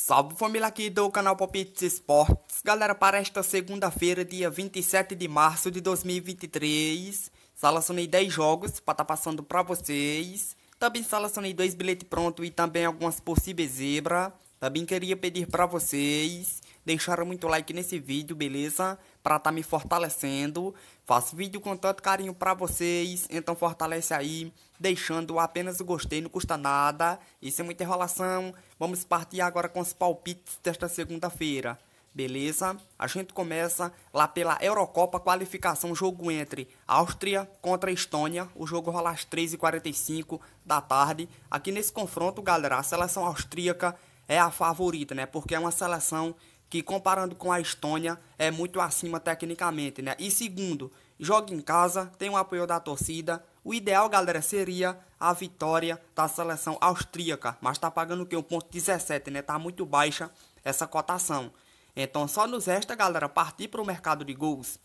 Salve família aqui do canal Palpites Esportes. Galera, para esta segunda-feira, dia 27 de março de 2023, selecionei 10 jogos para estar tá passando para vocês. Também selecionei dois bilhetes pronto e também algumas possíveis zebra. Também queria pedir para vocês deixaram muito like nesse vídeo, beleza? Pra tá me fortalecendo. Faço vídeo com tanto carinho pra vocês, então fortalece aí, deixando apenas o gostei, não custa nada. E sem é muita enrolação, vamos partir agora com os palpites desta segunda-feira. Beleza? A gente começa lá pela Eurocopa qualificação, jogo entre Áustria contra Estônia. O jogo rola às 3h45 da tarde. Aqui nesse confronto, galera, a seleção austríaca é a favorita, né? Porque é uma seleção que comparando com a Estônia é muito acima tecnicamente, né? E segundo, joga em casa, tem o apoio da torcida. O ideal, galera, seria a vitória da seleção austríaca, mas tá pagando o quê? 1.17, né? Tá muito baixa essa cotação. Então só nos resta, galera, partir para o mercado de gols.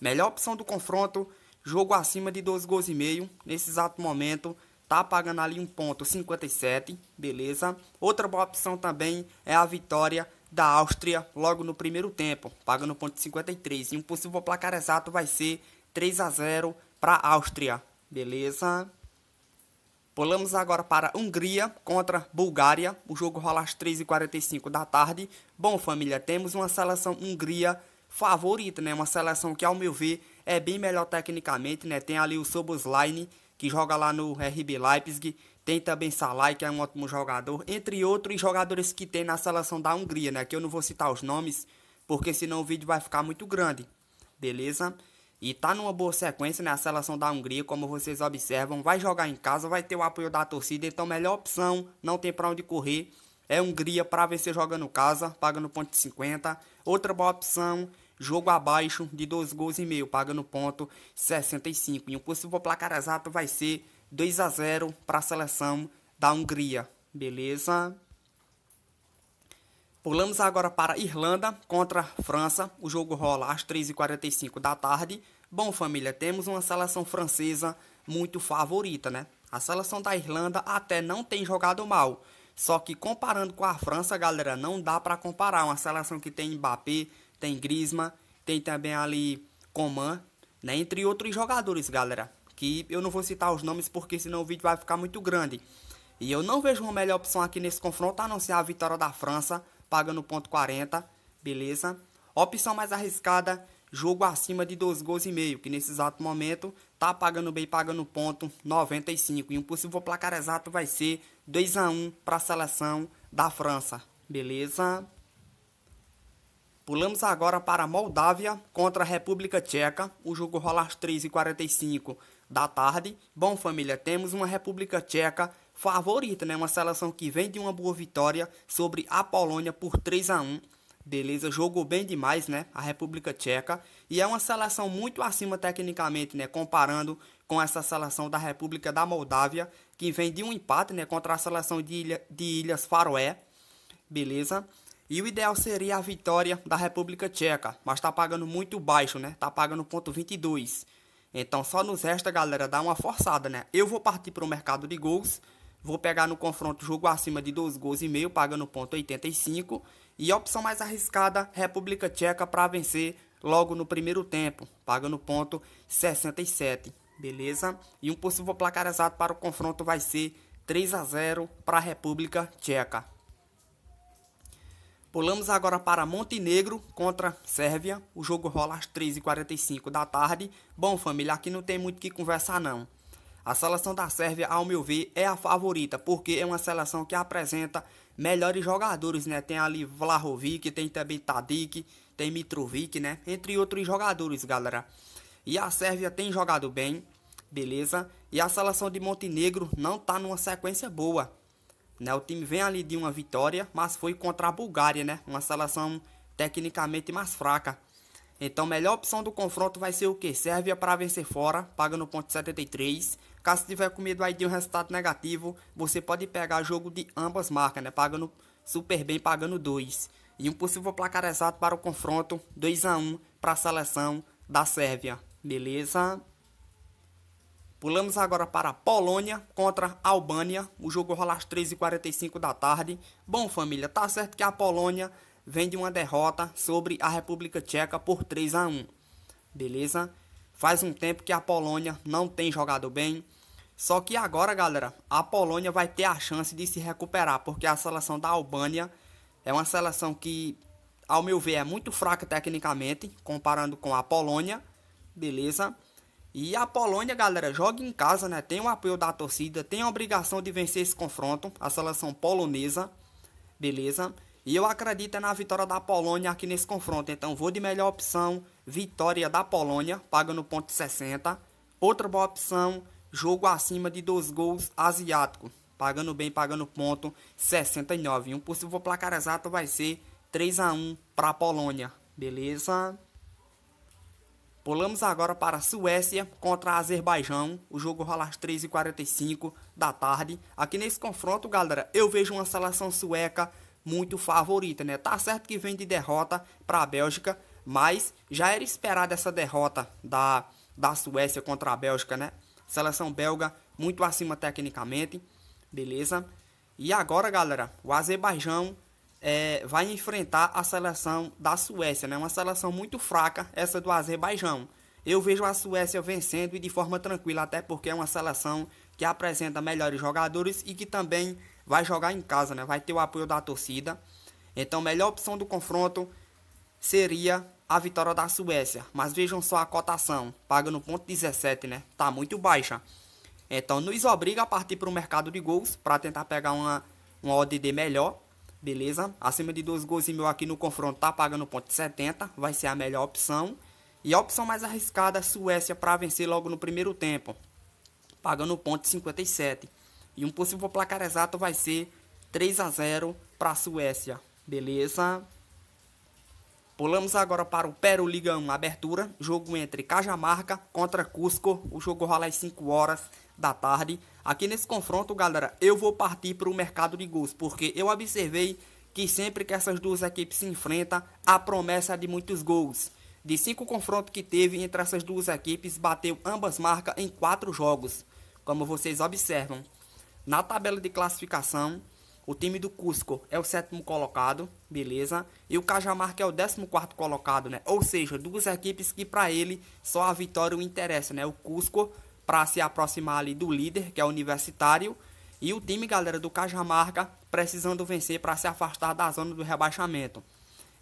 Melhor opção do confronto, jogo acima de 12 gols e meio, nesse exato momento tá pagando ali 1.57, beleza? Outra boa opção também é a vitória da Áustria logo no primeiro tempo, pagando ponto 53. E um possível placar exato vai ser 3 a 0 para a Áustria. Beleza? Pulamos agora para Hungria contra Bulgária. O jogo rola às 3h45 da tarde. Bom, família, temos uma seleção Hungria favorita, né? Uma seleção que, ao meu ver, é bem melhor tecnicamente, né? Tem ali o Soboslaine, que joga lá no RB Leipzig. Tem também Salai, que é um ótimo jogador, entre outros jogadores que tem na seleção da Hungria, né? Que eu não vou citar os nomes, porque senão o vídeo vai ficar muito grande, beleza? E tá numa boa sequência, né? A seleção da Hungria, como vocês observam, vai jogar em casa, vai ter o apoio da torcida, então melhor opção, não tem pra onde correr. É Hungria pra vencer jogando casa, pagando ponto de 50. Outra boa opção, jogo abaixo de dois gols e meio, pagando ponto 65. E o possível placar exato vai ser 2 a 0 para a seleção da Hungria, beleza? Pulamos agora para Irlanda contra França. O jogo rola às 3h45 da tarde. Bom, família, temos uma seleção francesa muito favorita, né? A seleção da Irlanda até não tem jogado mal. Só que comparando com a França, galera, não dá para comparar. Uma seleção que tem Mbappé, tem Griezmann, tem também ali Coman, né? Entre outros jogadores, galera que eu não vou citar os nomes porque senão o vídeo vai ficar muito grande. E eu não vejo uma melhor opção aqui nesse confronto a não ser a vitória da França, pagando ponto 40, beleza? Opção mais arriscada, jogo acima de 12 gols e meio, que nesse exato momento tá pagando bem, pagando ponto 95. E um possível placar exato vai ser 2 a 1 para a seleção da França, beleza? Pulamos agora para Moldávia contra a República Tcheca. O jogo rola às 3h45 da tarde. Bom, família, temos uma República Tcheca favorita, né? Uma seleção que vem de uma boa vitória sobre a Polônia por 3 a 1. Beleza, jogou bem demais, né? A República Tcheca. E é uma seleção muito acima tecnicamente, né? Comparando com essa seleção da República da Moldávia, que vem de um empate, né? Contra a seleção de, ilha, de Ilhas Faroé. Beleza? E o ideal seria a vitória da República Tcheca, mas tá pagando muito baixo, né? Tá pagando ponto 22. Então só nos resta, galera, dar uma forçada, né? Eu vou partir para o mercado de gols. Vou pegar no confronto jogo acima de 2 gols e meio, pagando ponto 85. E a opção mais arriscada, República Tcheca, para vencer logo no primeiro tempo, pagando ponto 67. Beleza? E um possível placar exato para o confronto vai ser 3 a 0 para a República Tcheca. Pulamos agora para Montenegro contra Sérvia. O jogo rola às 3h45 da tarde. Bom, família, aqui não tem muito o que conversar, não. A seleção da Sérvia, ao meu ver, é a favorita, porque é uma seleção que apresenta melhores jogadores, né? Tem ali Vlahovic, tem também Tadic, tem Mitrovic, né? Entre outros jogadores, galera. E a Sérvia tem jogado bem, beleza? E a seleção de Montenegro não tá numa sequência boa. Né? O time vem ali de uma vitória, mas foi contra a Bulgária, né? Uma seleção tecnicamente mais fraca. Então, a melhor opção do confronto vai ser o que? Sérvia para vencer fora, paga no ponto 73. Caso tiver com medo aí de um resultado negativo, você pode pegar jogo de ambas marcas, né? Pagando super bem, pagando 2. E um possível placar exato para o confronto, 2 a 1 para a seleção da Sérvia. Beleza? Pulamos agora para Polônia contra Albânia. O jogo rola às 3h45 da tarde. Bom, família, tá certo que a Polônia vem de uma derrota sobre a República Tcheca por 3 a 1 Beleza? Faz um tempo que a Polônia não tem jogado bem. Só que agora, galera, a Polônia vai ter a chance de se recuperar, porque a seleção da Albânia é uma seleção que, ao meu ver, é muito fraca tecnicamente, comparando com a Polônia, beleza? E a Polônia, galera, joga em casa, né? Tem o apoio da torcida, tem a obrigação de vencer esse confronto, a seleção polonesa, beleza? E eu acredito na vitória da Polônia aqui nesse confronto, então vou de melhor opção, vitória da Polônia, paga no ponto 60. Outra boa opção, jogo acima de dois gols asiático, pagando bem, pagando ponto 69. E um possível placar exato vai ser 3 a 1 para a Polônia, beleza? Pulamos agora para a Suécia contra a Azerbaijão. O jogo rola às 3h45 da tarde. Aqui nesse confronto, galera, eu vejo uma seleção sueca muito favorita, né? Tá certo que vem de derrota para a Bélgica, mas já era esperada essa derrota da, da Suécia contra a Bélgica, né? Seleção belga muito acima tecnicamente, beleza? E agora, galera, o Azerbaijão é, vai enfrentar a seleção da Suécia, né? Uma seleção muito fraca, essa do Azerbaijão. Eu vejo a Suécia vencendo e de forma tranquila, até porque é uma seleção que apresenta melhores jogadores e que também vai jogar em casa, né? Vai ter o apoio da torcida. Então, a melhor opção do confronto seria a vitória da Suécia. Mas vejam só a cotação, paga no ponto 17, né? Tá muito baixa. Então, nos obriga a partir para o mercado de gols para tentar pegar uma, uma ODD melhor beleza? Acima de dois gols e meu aqui no confronto tá pagando ponto 70, vai ser a melhor opção. E a opção mais arriscada, é Suécia, para vencer logo no primeiro tempo, pagando ponto 57. E um possível placar exato vai ser 3 a 0 para a Suécia, beleza? Pulamos agora para o Peru Liga 1 Abertura, jogo entre Cajamarca contra Cusco. O jogo rola às 5 horas da tarde. Aqui nesse confronto, galera, eu vou partir para o mercado de gols, porque eu observei que sempre que essas duas equipes se enfrentam, a promessa de muitos gols. De cinco confrontos que teve entre essas duas equipes, bateu ambas marcas em quatro jogos, como vocês observam. Na tabela de classificação, o time do Cusco é o sétimo colocado, beleza? E o Cajamar que é o décimo quarto colocado, né? Ou seja, duas equipes que para ele só a vitória o interessa, né? O Cusco para se aproximar ali do líder, que é o Universitário, e o time, galera, do Cajamarca precisando vencer para se afastar da zona do rebaixamento.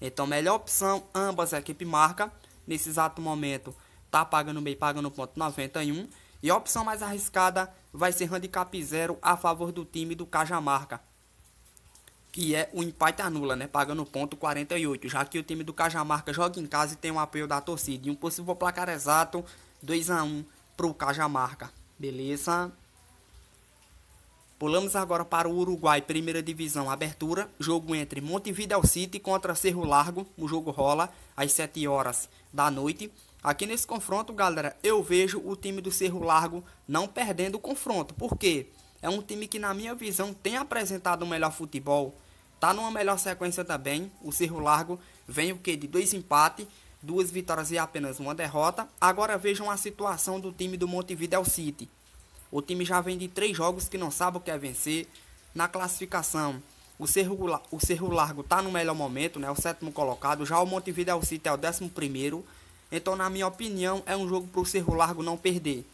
Então, melhor opção, ambas a equipe marca. Nesse exato momento, tá pagando bem, pagando ponto 91. E a opção mais arriscada vai ser handicap zero a favor do time do Cajamarca que é o empate anula, né? Pagando ponto 48, já que o time do Cajamarca joga em casa e tem um apoio da torcida. E um possível placar exato, 2 a 1 pro Cajamarca. Beleza? Pulamos agora para o Uruguai, primeira divisão, abertura. Jogo entre Montevideo City contra Cerro Largo. O jogo rola às 7 horas da noite. Aqui nesse confronto, galera, eu vejo o time do Cerro Largo não perdendo o confronto. Por quê? É um time que, na minha visão, tem apresentado o melhor futebol Tá numa melhor sequência também. O Cerro Largo vem o que de dois empates, duas vitórias e apenas uma derrota. Agora vejam a situação do time do Montevideo City. O time já vem de três jogos que não sabe o que é vencer na classificação. O Cerro, o Cerro Largo está no melhor momento, né? O sétimo colocado. Já o Montevideo City é o décimo primeiro. Então, na minha opinião, é um jogo para o Cerro Largo não perder.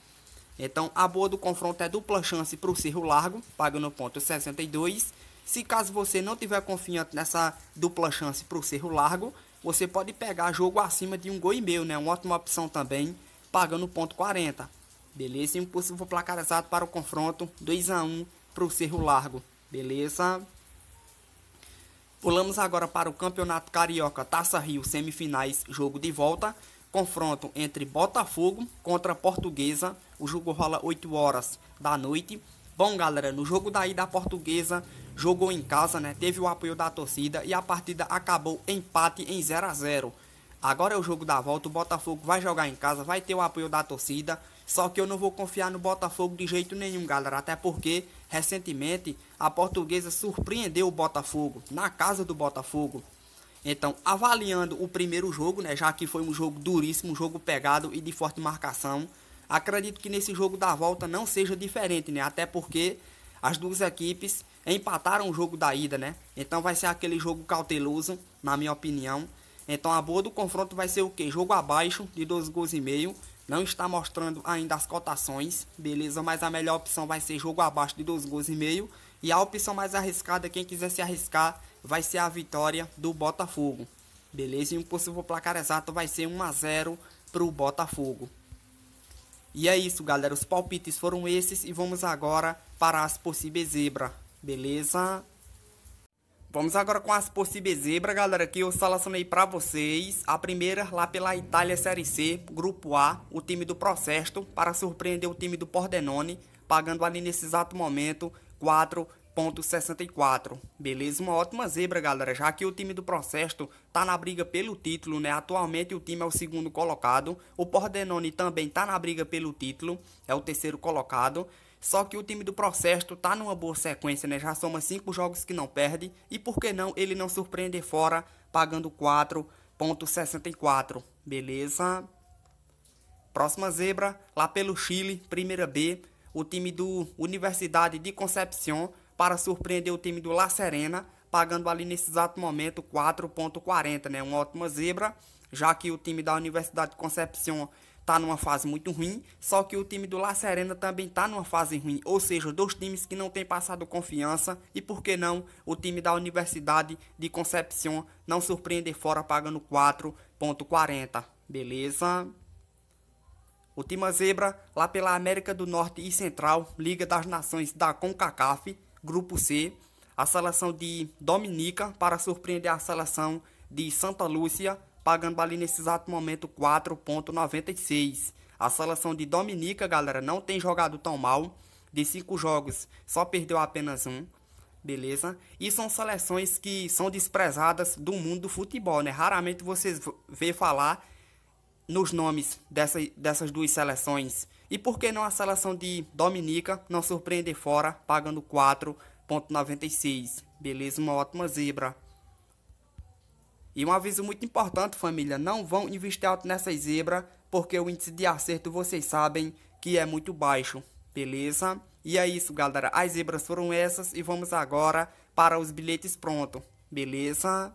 Então, a boa do confronto é dupla chance para o Cerro Largo, pagando ponto 62 se caso você não tiver confiante nessa dupla chance para o cerro largo, você pode pegar jogo acima de um gol e meio, né? Uma ótima opção também, pagando ponto 40. Beleza? E um possível placar exato para o confronto, 2 a 1 para o cerro largo. Beleza? Pulamos agora para o Campeonato Carioca Taça Rio, semifinais, jogo de volta. Confronto entre Botafogo contra Portuguesa. O jogo rola 8 horas da noite. Bom, galera, no jogo daí da Portuguesa, jogou em casa, né? Teve o apoio da torcida e a partida acabou empate em 0 a 0. Agora é o jogo da volta, o Botafogo vai jogar em casa, vai ter o apoio da torcida. Só que eu não vou confiar no Botafogo de jeito nenhum, galera. Até porque, recentemente, a portuguesa surpreendeu o Botafogo, na casa do Botafogo. Então, avaliando o primeiro jogo, né? Já que foi um jogo duríssimo, um jogo pegado e de forte marcação. Acredito que nesse jogo da volta não seja diferente, né? Até porque as duas equipes empataram o jogo da ida, né? Então vai ser aquele jogo cauteloso, na minha opinião. Então a boa do confronto vai ser o quê? Jogo abaixo de 12 gols e meio. Não está mostrando ainda as cotações, beleza? Mas a melhor opção vai ser jogo abaixo de 12 gols e meio. E a opção mais arriscada, quem quiser se arriscar, vai ser a vitória do Botafogo. Beleza? E um possível placar exato vai ser 1 a 0 para o Botafogo. E é isso, galera. Os palpites foram esses e vamos agora para as possíveis zebras. Beleza? Vamos agora com as possíveis zebras, galera, que eu selecionei para vocês. A primeira lá pela Itália Série C, Grupo A, o time do Processo, para surpreender o time do Pordenone, pagando ali nesse exato momento 4,64. Beleza? Uma ótima zebra, galera, já que o time do Processo tá na briga pelo título, né? Atualmente o time é o segundo colocado, o Pordenone também tá na briga pelo título, é o terceiro colocado. Só que o time do Processo tá numa boa sequência, né? Já soma cinco jogos que não perde. E por que não ele não surpreender fora pagando 4.64, beleza? Próxima zebra, lá pelo Chile, primeira B, o time do Universidade de Concepción para surpreender o time do La Serena, pagando ali nesse exato momento 4.40, né? Uma ótima zebra, já que o time da Universidade de Concepción tá numa fase muito ruim, só que o time do La Serena também tá numa fase ruim, ou seja, dois times que não têm passado confiança e por que não o time da Universidade de Concepción não surpreender fora pagando 4.40, beleza? O time Zebra, lá pela América do Norte e Central, Liga das Nações da CONCACAF, Grupo C, a seleção de Dominica para surpreender a seleção de Santa Lúcia, pagando ali nesse exato momento 4,96. A seleção de Dominica, galera, não tem jogado tão mal. De cinco jogos, só perdeu apenas um. Beleza? E são seleções que são desprezadas do mundo do futebol, né? Raramente vocês vê falar nos nomes dessa, dessas duas seleções. E por que não a seleção de Dominica não surpreender fora, pagando 4,96? Beleza? Uma ótima zebra. E um aviso muito importante, família, não vão investir alto nessas zebras, porque o índice de acerto vocês sabem que é muito baixo, beleza? E é isso, galera. As zebras foram essas e vamos agora para os bilhetes pronto, beleza?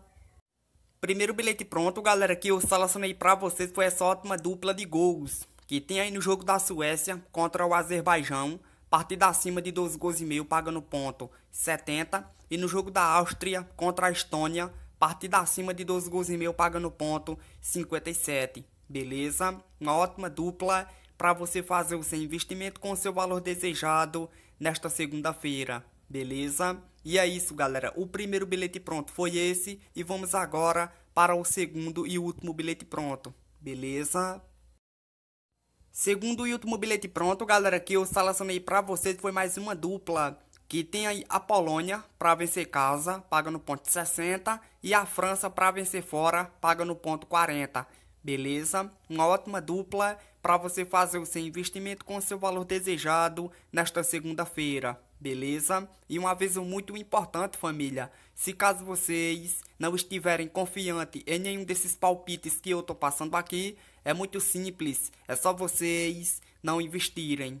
Primeiro bilhete pronto, galera, que eu selecionei para vocês foi essa ótima dupla de gols que tem aí no jogo da Suécia contra o Azerbaijão, partida acima de 12 gols e meio pagando ponto 70 e no jogo da Áustria contra a Estônia Partida acima de 12 gols e meio paga no ponto 57. Beleza? Uma ótima dupla para você fazer o seu investimento com o seu valor desejado nesta segunda-feira. Beleza? E é isso, galera. O primeiro bilhete pronto foi esse e vamos agora para o segundo e último bilhete pronto. Beleza? Segundo e último bilhete pronto, galera, que eu selecionei para vocês foi mais uma dupla que tem aí a Polônia para vencer casa, paga no ponto 60, e a França para vencer fora, paga no ponto 40. Beleza? Uma ótima dupla para você fazer o seu investimento com o seu valor desejado nesta segunda-feira. Beleza? E um aviso muito importante, família. Se caso vocês não estiverem confiante em nenhum desses palpites que eu estou passando aqui, é muito simples, é só vocês não investirem,